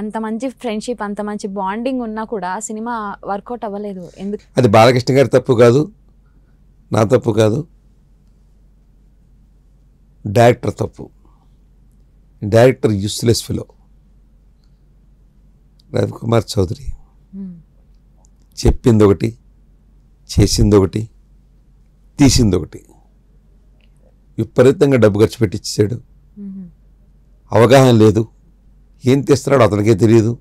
అంత మంచి ఫ్రెండ్షిప్ అంత మంచి బాండింగ్ ఉన్నా కూడా సినిమా వర్కౌట్ అవ్వలేదు ఎందుకు అది బాలకృష్ణ గారి తప్పు కాదు నా తప్పు కాదు డైరెక్టర్ తప్పు డైరెక్టర్ యూస్లెస్ ఫిలో రవికుమార్ చౌదరి చెప్పింది ఒకటి చేసింది ఒకటి తీసింది ఒకటి విపరీతంగా డబ్బు ఖర్చు పెట్టించాడు అవగాహన లేదు ఏం తీస్తున్నాడో అతనికే తెలియదు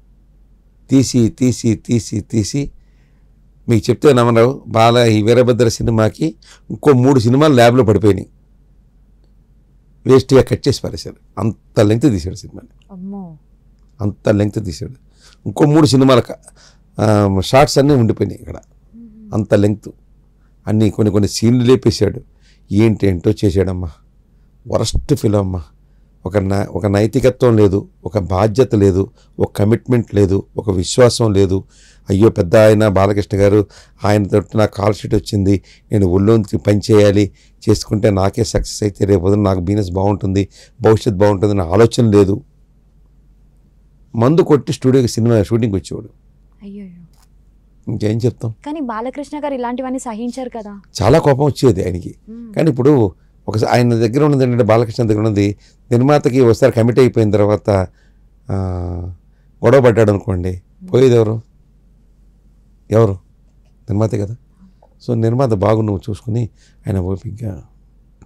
తీసి తీసి తీసి తీసి మీకు చెప్తే నమ్మరావు బాల ఈ వీరభద్ర సినిమాకి ఇంకో మూడు సినిమాలు ల్యాబ్లో పడిపోయినాయి వేస్ట్గా కట్ చేసి పారేశాడు అంత లెంగ్త్ తీశాడు సినిమాని అంత లెంగ్త్ తీశాడు ఇంకో మూడు సినిమాల షార్ట్స్ అన్నీ ఉండిపోయినాయి ఇక్కడ అంత లెంగ్త్ అన్నీ కొన్ని కొన్ని సీన్లు లేపేశాడు ఏంటేంటో చేశాడమ్మా వరస్ట్ ఫిలం అమ్మా ఒక ఒక నైతికత్వం లేదు ఒక బాధ్యత లేదు ఒక కమిట్మెంట్ లేదు ఒక విశ్వాసం లేదు అయ్యో పెద్ద ఆయన బాలకృష్ణ గారు ఆయన తోటి నాకు కాల్ షీట్ వచ్చింది నేను ఒళ్ళోంచి పని చేయాలి చేసుకుంటే నాకే సక్సెస్ అయితే రేపు నాకు బిజినెస్ బాగుంటుంది భవిష్యత్ బాగుంటుంది అనే ఆలోచన లేదు మందు కొట్టి స్టూడియోకి సినిమా షూటింగ్ వచ్చేవాడు ఇంకేం చెప్తాం కానీ బాలకృష్ణ గారు ఇలాంటివన్నీ సహించారు కదా చాలా కోపం వచ్చేది ఆయనకి కానీ ఇప్పుడు ఒకసారి ఆయన దగ్గర ఉన్నది ఏంటంటే బాలకృష్ణ దగ్గర ఉన్నది నిర్మాతకి ఒకసారి కమిట్ అయిపోయిన తర్వాత గొడవ పడ్డాడు అనుకోండి పోయేది ఎవరు ఎవరు నిర్మాతే కదా సో నిర్మాత బాగు నువ్వు చూసుకుని ఆయన ఓపికగా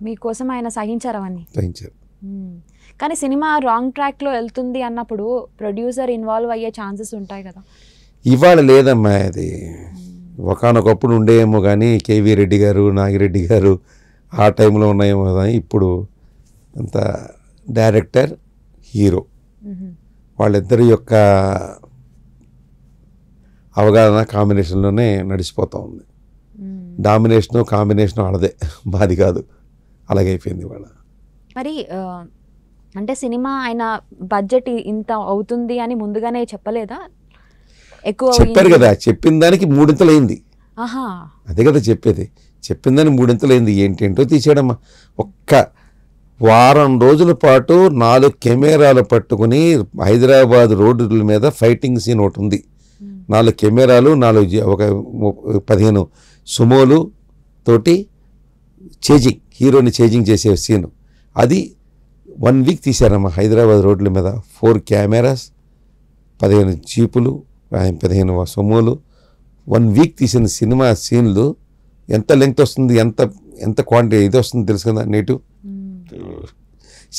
మీకోసం ఆయన సహించారు అని సహించారు కానీ సినిమా రాంగ్ ట్రాక్లో వెళ్తుంది అన్నప్పుడు ప్రొడ్యూసర్ ఇన్వాల్వ్ అయ్యే ఛాన్సెస్ ఉంటాయి కదా ఇవాళ లేదమ్మా అది ఒకనొకప్పుడు ఉండేమో కానీ కేవీ రెడ్డి గారు నాగిరెడ్డి గారు ఆ టైంలో ఉన్నాయేమో కదా ఇప్పుడు అంత డైరెక్టర్ హీరో వాళ్ళిద్దరి యొక్క అవగాహన కాంబినేషన్లోనే నడిచిపోతూ ఉంది డామినేషను కాంబినేషన్ ఆడదే బాధి కాదు అలాగైపోయింది వాళ్ళ మరి అంటే సినిమా ఆయన బడ్జెట్ ఇంత అవుతుంది అని ముందుగానే చెప్పలేదా ఎక్కువ చెప్పారు కదా చెప్పిన దానికి మూడింతలు అయింది అదే కదా చెప్పేది చెప్పిందని మూడింతలైంది ఏంటేంటో తీసేయడమ్మా ఒక్క వారం రోజుల పాటు నాలుగు కెమెరాలు పట్టుకుని హైదరాబాద్ రోడ్డుల మీద ఫైటింగ్ సీన్ ఒకటి ఉంది నాలుగు కెమెరాలు నాలుగు ఒక పదిహేను సుమోలు తోటి చేజింగ్ హీరోని చేజింగ్ చేసే సీను అది వన్ వీక్ తీశారమ్మా హైదరాబాద్ రోడ్ల మీద ఫోర్ కెమెరాస్ పదిహేను జీపులు పదిహేను సుమోలు వన్ వీక్ తీసిన సినిమా సీన్లు ఎంత లెంగ్త్ వస్తుంది ఎంత ఎంత క్వాంటిటీ ఇది వస్తుంది తెలుసు కదా నేటివ్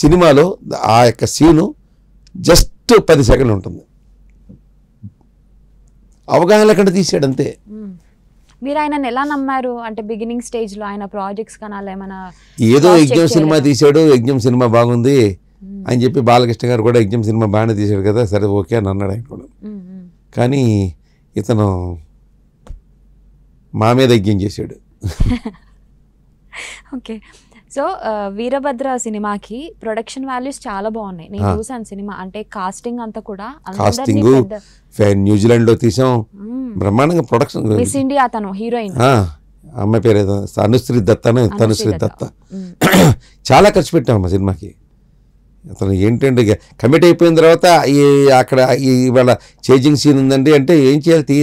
సినిమాలో ఆ యొక్క సీను జస్ట్ పది సెకండ్లు ఉంటుంది అవగాహన లేకుండా తీసాడు అంతే మీరు ఆయన ఎలా నమ్మారు అంటే బిగినింగ్ స్టేజ్ లో ఆయన ప్రాజెక్ట్స్ కనాలి ఏమైనా ఏదో ఎగ్జామ్ సినిమా తీసాడు ఎగ్జామ్ సినిమా బాగుంది అని చెప్పి బాలకృష్ణ గారు కూడా ఎగ్జామ్ సినిమా బాగానే తీశాడు కదా సరే ఓకే అని అన్నాడు ఆయన కూడా కానీ ఇతను మా మీద యజ్ఞం చేశాడు ఓకే సో వీరభద్ర సినిమాకి ప్రొడక్షన్ వాల్యూస్ చాలా బాగున్నాయి నేను చూసాను సినిమా అంటే కాస్టింగ్ అంతా కూడా కాస్టింగ్ న్యూజిలాండ్ లో తీసాం బ్రహ్మాండంగా ప్రొడక్షన్ మిస్ ఇండియా తను హీరోయిన్ అమ్మాయి పేరు అనుశ్రీ దత్త తనుశ్రీ దత్త చాలా ఖర్చు పెట్టాం మా సినిమాకి అతను ఏంటంటే కమిట్ అయిపోయిన తర్వాత ఈ అక్కడ ఇవాళ చేంజింగ్ సీన్ ఉందండి అంటే ఏం చేయాలి తీ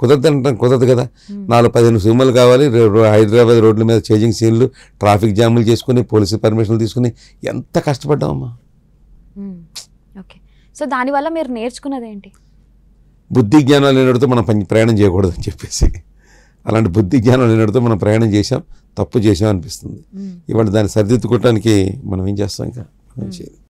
కుదరదు అంటాం కుదరదు కదా నాలుగు పదిహేను సినిమాలు కావాలి హైదరాబాద్ రోడ్ల మీద చేంజింగ్ సీన్లు ట్రాఫిక్ జాములు చేసుకుని పోలీసు పర్మిషన్లు తీసుకుని ఎంత కష్టపడ్డామమ్మా ఓకే సో దానివల్ల మీరు నేర్చుకున్నది ఏంటి బుద్ధి జ్ఞానాలు నేనడుతూ మనం ప్రయాణం చేయకూడదు అని చెప్పేసి అలాంటి బుద్ధి జ్ఞానం లేనడితో మనం ప్రయాణం చేసాం తప్పు చేసాం అనిపిస్తుంది ఇవాళ దాన్ని సరిదిద్దుకోవటానికి మనం ఏం చేస్తాం ఇంకా